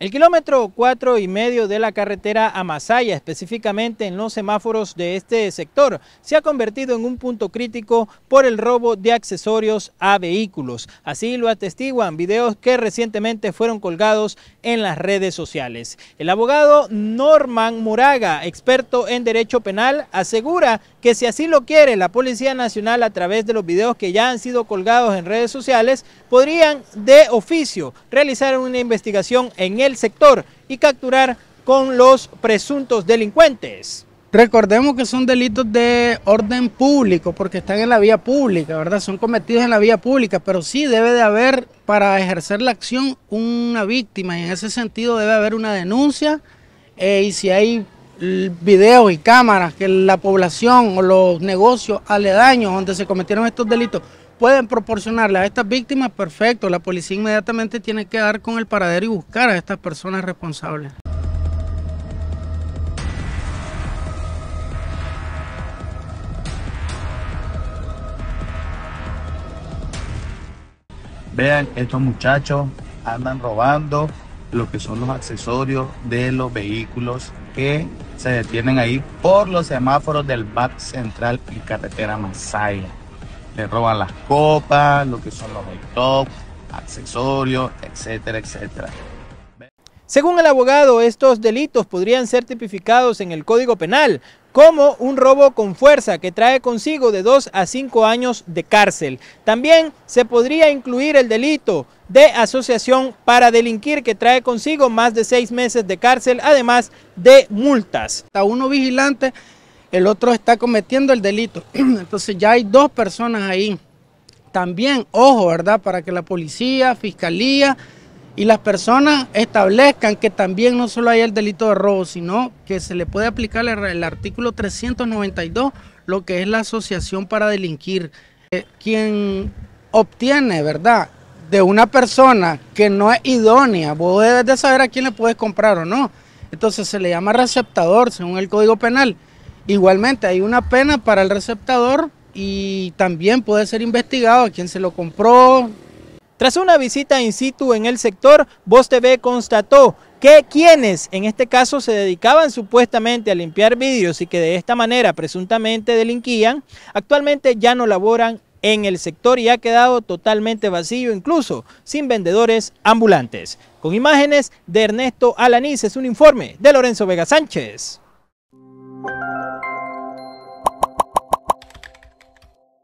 El kilómetro 4 y medio de la carretera a Masaya, específicamente en los semáforos de este sector, se ha convertido en un punto crítico por el robo de accesorios a vehículos. Así lo atestiguan videos que recientemente fueron colgados en las redes sociales. El abogado Norman muraga experto en derecho penal, asegura que si así lo quiere la Policía Nacional a través de los videos que ya han sido colgados en redes sociales, podrían de oficio realizar una investigación en el sector y capturar con los presuntos delincuentes. Recordemos que son delitos de orden público porque están en la vía pública, ¿verdad? Son cometidos en la vía pública, pero sí debe de haber para ejercer la acción una víctima y en ese sentido debe haber una denuncia eh, y si hay videos y cámaras que la población o los negocios aledaños donde se cometieron estos delitos pueden proporcionarle a estas víctimas, perfecto. La policía inmediatamente tiene que dar con el paradero y buscar a estas personas responsables. Vean, estos muchachos andan robando, lo que son los accesorios de los vehículos que se detienen ahí por los semáforos del BAT Central y Carretera Masaya. Le roban las copas, lo que son los top, accesorios, etcétera, etcétera. Según el abogado, estos delitos podrían ser tipificados en el Código Penal como un robo con fuerza que trae consigo de dos a 5 años de cárcel. También se podría incluir el delito de asociación para delinquir que trae consigo más de seis meses de cárcel, además de multas. Está uno vigilante, el otro está cometiendo el delito. Entonces ya hay dos personas ahí. También, ojo, ¿verdad? Para que la policía, fiscalía, y las personas establezcan que también no solo hay el delito de robo, sino que se le puede aplicar el, artículo 392, lo que es la asociación para delinquir. quien obtiene, ¿verdad?, de una persona que no es idónea, vos debes de saber a quién le puedes comprar o no. Entonces se le llama receptador según el Código Penal. Igualmente hay una pena para el receptador y también puede ser investigado a quién se lo compró, tras una visita in situ en el sector, Voz TV constató que quienes en este caso se dedicaban supuestamente a limpiar vidrios y que de esta manera presuntamente delinquían, actualmente ya no laboran en el sector y ha quedado totalmente vacío, incluso sin vendedores ambulantes. Con imágenes de Ernesto Alaniz es un informe de Lorenzo Vega Sánchez.